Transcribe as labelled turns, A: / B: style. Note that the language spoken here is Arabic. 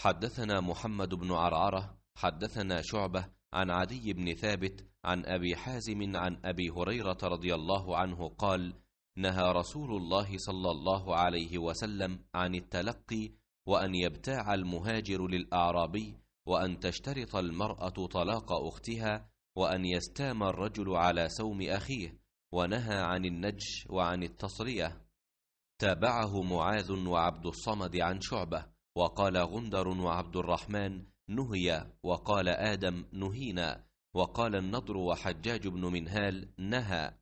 A: حدثنا محمد بن عرعرة حدثنا شعبة عن عدي بن ثابت عن أبي حازم عن أبي هريرة رضي الله عنه قال نهى رسول الله صلى الله عليه وسلم عن التلقي وأن يبتاع المهاجر للأعرابي وأن تشترط المرأة طلاق أختها وأن يستام الرجل على سوم أخيه ونهى عن النجش وعن التصرية تابعه معاذ وعبد الصمد عن شعبة وقال غندر وعبد الرحمن نهي وقال آدم نهينا وقال النضر وحجاج بن منهال نهى